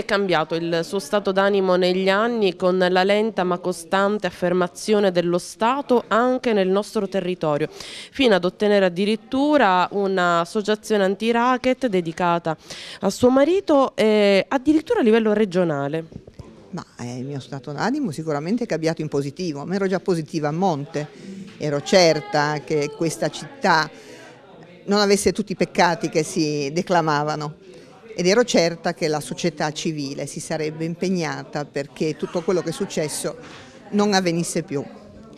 è cambiato il suo stato d'animo negli anni con la lenta ma costante affermazione dello Stato anche nel nostro territorio, fino ad ottenere addirittura un'associazione anti-racket dedicata a suo marito eh, addirittura a livello regionale? Ma eh, il mio stato d'animo sicuramente è cambiato in positivo, ma ero già positiva a monte, ero certa che questa città non avesse tutti i peccati che si declamavano ed ero certa che la società civile si sarebbe impegnata perché tutto quello che è successo non avvenisse più.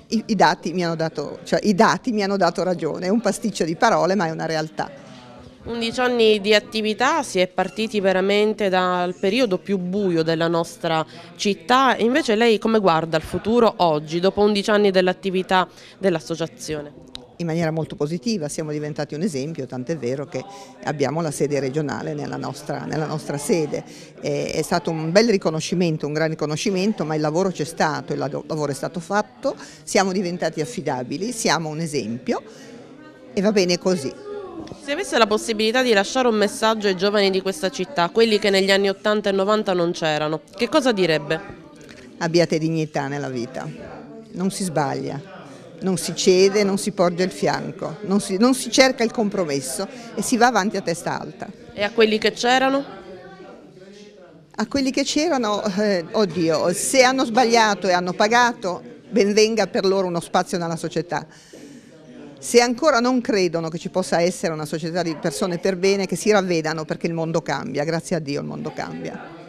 I, i, dati, mi dato, cioè, i dati mi hanno dato ragione, è un pasticcio di parole ma è una realtà. 11 anni di attività, si è partiti veramente dal periodo più buio della nostra città, invece lei come guarda il futuro oggi, dopo 11 anni dell'attività dell'associazione? in maniera molto positiva, siamo diventati un esempio, tant'è vero che abbiamo la sede regionale nella nostra, nella nostra sede. è stato un bel riconoscimento, un gran riconoscimento, ma il lavoro c'è stato, il lavoro è stato fatto, siamo diventati affidabili, siamo un esempio e va bene così. Se avesse la possibilità di lasciare un messaggio ai giovani di questa città, quelli che negli anni 80 e 90 non c'erano, che cosa direbbe? Abbiate dignità nella vita, non si sbaglia non si cede, non si porge il fianco, non si, non si cerca il compromesso e si va avanti a testa alta. E a quelli che c'erano? A quelli che c'erano, eh, oddio, se hanno sbagliato e hanno pagato, ben venga per loro uno spazio nella società. Se ancora non credono che ci possa essere una società di persone per bene, che si ravvedano perché il mondo cambia, grazie a Dio il mondo cambia.